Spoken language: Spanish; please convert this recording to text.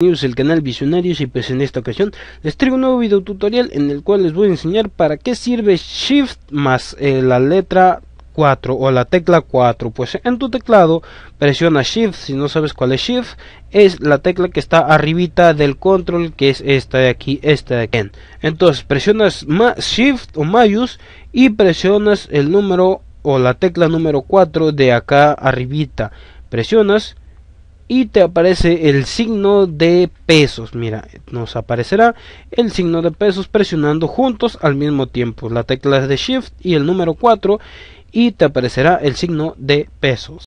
Bienvenidos el canal Visionarios y pues en esta ocasión les traigo un nuevo video tutorial en el cual les voy a enseñar para qué sirve Shift más eh, la letra 4 o la tecla 4 pues en tu teclado presiona Shift si no sabes cuál es Shift es la tecla que está arribita del control que es esta de aquí esta de aquí entonces presionas Shift o Mayus y presionas el número o la tecla número 4 de acá arribita presionas y te aparece el signo de pesos. Mira, nos aparecerá el signo de pesos presionando juntos al mismo tiempo la tecla de Shift y el número 4 y te aparecerá el signo de pesos.